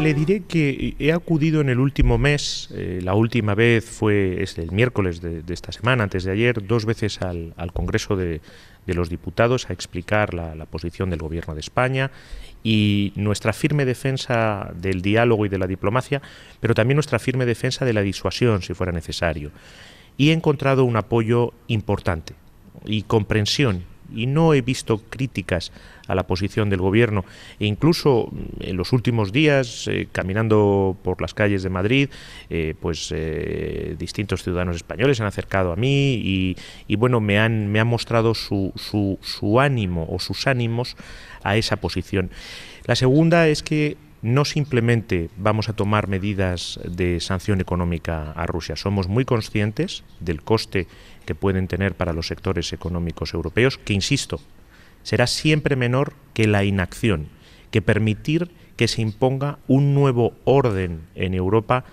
le diré que he acudido en el último mes, eh, la última vez fue el miércoles de, esta semana, antes de ayer, dos veces al, Congreso de, los Diputados a explicar la, la, posición del Gobierno de España y nuestra firme defensa del diálogo y de la diplomacia, pero también nuestra firme defensa de la disuasión, si fuera necesario. Y he encontrado un apoyo importante y comprensión y no he visto críticas a la posición del gobierno. E incluso mm, en los últimos días, eh, caminando por las calles de Madrid, eh, pues eh, distintos ciudadanos españoles se han acercado a mí y, bueno, me han, me han mostrado su, su, su ánimo o sus ánimos a esa posición. La segunda es que no simplemente vamos a tomar medidas de sanción económica a Rusia, somos muy conscientes del coste que pueden tener para los sectores económicos europeos, que, insisto, será siempre menor que la inacción, que permitir que se imponga un nuevo orden en Europa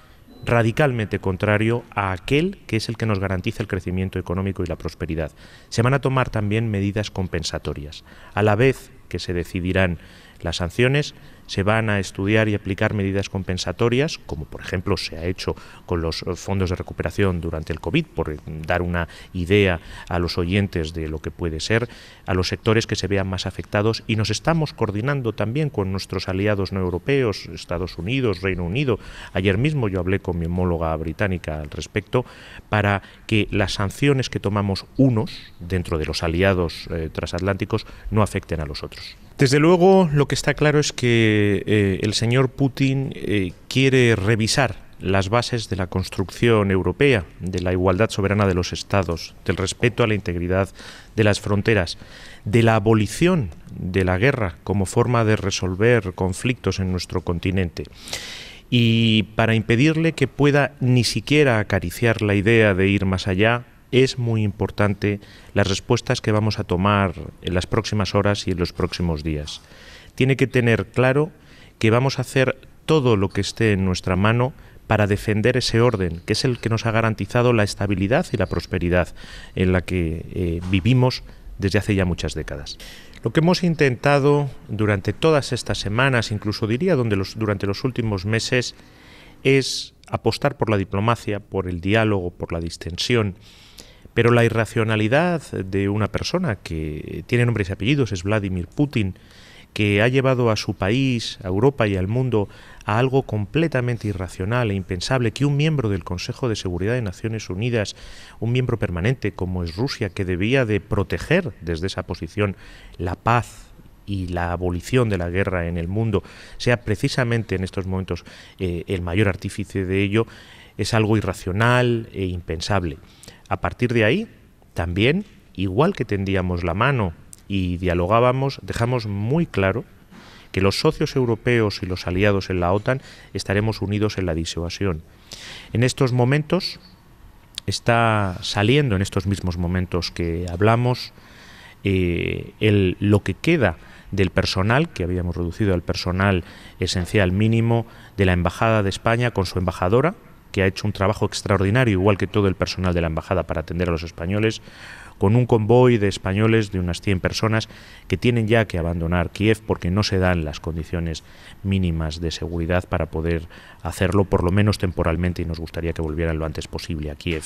radicalmente contrario a aquel que es el que nos garantiza el crecimiento económico y la prosperidad. Se van a tomar también medidas compensatorias. A la vez que se decidirán las sanciones, se van a estudiar y aplicar medidas compensatorias, como por ejemplo se ha hecho con los fondos de recuperación durante el COVID, por dar una idea a los oyentes de lo que puede ser, a los sectores que se vean más afectados y nos estamos coordinando también con nuestros aliados no europeos, Estados Unidos, Reino Unido. Ayer mismo yo hablé con mi homóloga británica al respecto para que las sanciones que tomamos unos dentro de los aliados eh, transatlánticos no afecten a los otros. Desde luego, lo que está claro es que eh, el señor Putin eh, quiere revisar las bases de la construcción europea, de la igualdad soberana de los estados, del respeto a la integridad de las fronteras, de la abolición de la guerra como forma de resolver conflictos en nuestro continente. Y para impedirle que pueda ni siquiera acariciar la idea de ir más allá, es muy importante las respuestas que vamos a tomar en las próximas horas y en los próximos días tiene que tener claro que vamos a hacer todo lo que esté en nuestra mano para defender ese orden, que es el que nos ha garantizado la estabilidad y la prosperidad en la que eh, vivimos desde hace ya muchas décadas. Lo que hemos intentado durante todas estas semanas, incluso diría donde los, durante los últimos meses, es apostar por la diplomacia, por el diálogo, por la distensión. Pero la irracionalidad de una persona que tiene nombres y apellidos, es Vladimir Putin, que ha llevado a su país, a Europa y al mundo a algo completamente irracional e impensable que un miembro del Consejo de Seguridad de Naciones Unidas, un miembro permanente como es Rusia, que debía de proteger desde esa posición la paz y la abolición de la guerra en el mundo sea precisamente en estos momentos eh, el mayor artífice de ello, es algo irracional e impensable. A partir de ahí, también, igual que tendíamos la mano y dialogábamos, dejamos muy claro que los socios europeos y los aliados en la OTAN estaremos unidos en la disuasión. En estos momentos está saliendo, en estos mismos momentos que hablamos, eh, el, lo que queda del personal, que habíamos reducido al personal esencial mínimo de la Embajada de España con su embajadora, que ha hecho un trabajo extraordinario, igual que todo el personal de la Embajada, para atender a los españoles con un convoy de españoles de unas 100 personas que tienen ya que abandonar Kiev porque no se dan las condiciones mínimas de seguridad para poder hacerlo, por lo menos temporalmente, y nos gustaría que volvieran lo antes posible a Kiev.